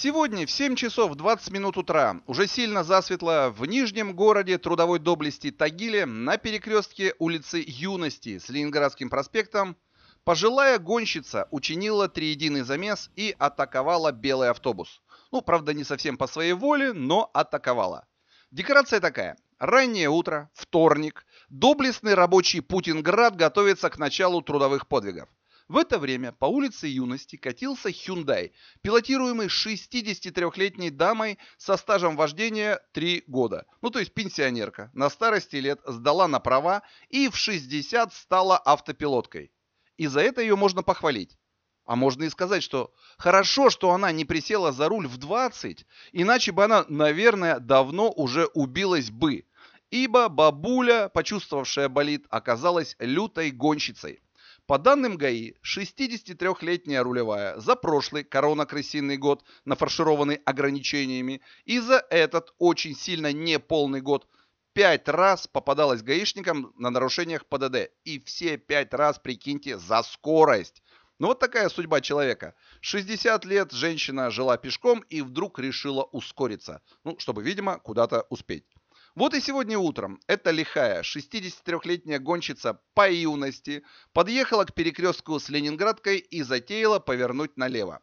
Сегодня в 7 часов 20 минут утра, уже сильно засветло, в Нижнем городе трудовой доблести Тагиле на перекрестке улицы Юности с Ленинградским проспектом пожилая гонщица учинила триединый замес и атаковала белый автобус. Ну, правда, не совсем по своей воле, но атаковала. Декорация такая. Раннее утро, вторник, доблестный рабочий Путинград готовится к началу трудовых подвигов. В это время по улице Юности катился Hyundai, пилотируемый 63-летней дамой со стажем вождения 3 года. Ну, то есть пенсионерка. На старости лет сдала на права и в 60 стала автопилоткой. И за это ее можно похвалить. А можно и сказать, что хорошо, что она не присела за руль в 20, иначе бы она, наверное, давно уже убилась бы. Ибо бабуля, почувствовавшая болит, оказалась лютой гонщицей. По данным ГАИ, 63-летняя рулевая за прошлый корона-крысиный год, нафаршированный ограничениями, и за этот очень сильно неполный год пять раз попадалась гаишникам на нарушениях ПДД. И все пять раз, прикиньте, за скорость. Ну вот такая судьба человека. 60 лет женщина жила пешком и вдруг решила ускориться. Ну, чтобы, видимо, куда-то успеть. Вот и сегодня утром эта лихая 63-летняя гонщица по юности подъехала к перекрестку с Ленинградкой и затеяла повернуть налево.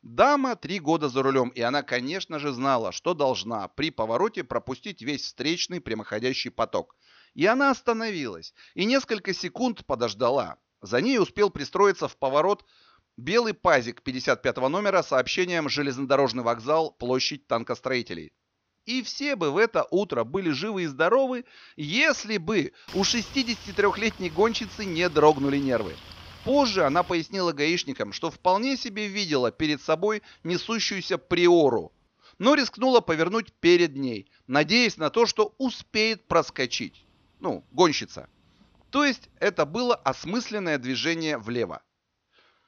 Дама три года за рулем, и она, конечно же, знала, что должна при повороте пропустить весь встречный прямоходящий поток. И она остановилась, и несколько секунд подождала. За ней успел пристроиться в поворот белый пазик 55 номера с сообщением «Железнодорожный вокзал, площадь танкостроителей». И все бы в это утро были живы и здоровы, если бы у 63-летней гонщицы не дрогнули нервы. Позже она пояснила гаишникам, что вполне себе видела перед собой несущуюся приору, но рискнула повернуть перед ней, надеясь на то, что успеет проскочить. Ну, гонщица. То есть это было осмысленное движение влево.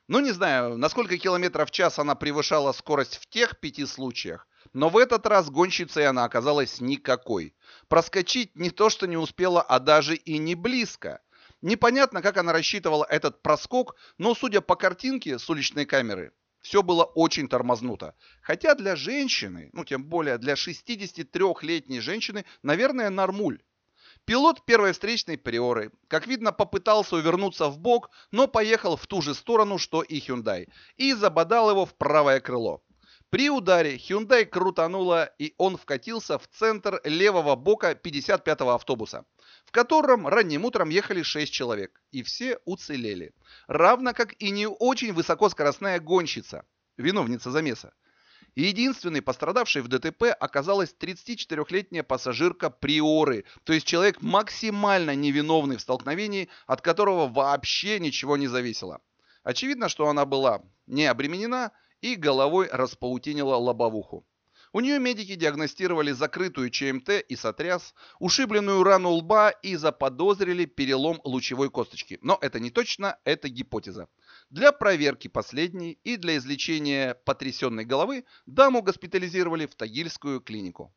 Ну, не знаю, на сколько километров в час она превышала скорость в тех пяти случаях, но в этот раз гонщицей она оказалась никакой. Проскочить не то, что не успела, а даже и не близко. Непонятно, как она рассчитывала этот проскок, но, судя по картинке с уличной камеры, все было очень тормознуто. Хотя для женщины, ну тем более для 63-летней женщины, наверное, нормуль. Пилот первой встречной Приоры, как видно, попытался увернуться в бок, но поехал в ту же сторону, что и Hyundai, и забодал его в правое крыло. При ударе Hyundai крутануло, и он вкатился в центр левого бока 55-го автобуса, в котором ранним утром ехали 6 человек, и все уцелели. Равно как и не очень высокоскоростная гонщица, виновница замеса. Единственной пострадавшей в ДТП оказалась 34-летняя пассажирка Приоры, то есть человек максимально невиновный в столкновении, от которого вообще ничего не зависело. Очевидно, что она была не обременена, и головой распаутинила лобовуху. У нее медики диагностировали закрытую ЧМТ и сотряс, ушибленную рану лба и заподозрили перелом лучевой косточки. Но это не точно, это гипотеза. Для проверки последней и для излечения потрясенной головы даму госпитализировали в Тагильскую клинику.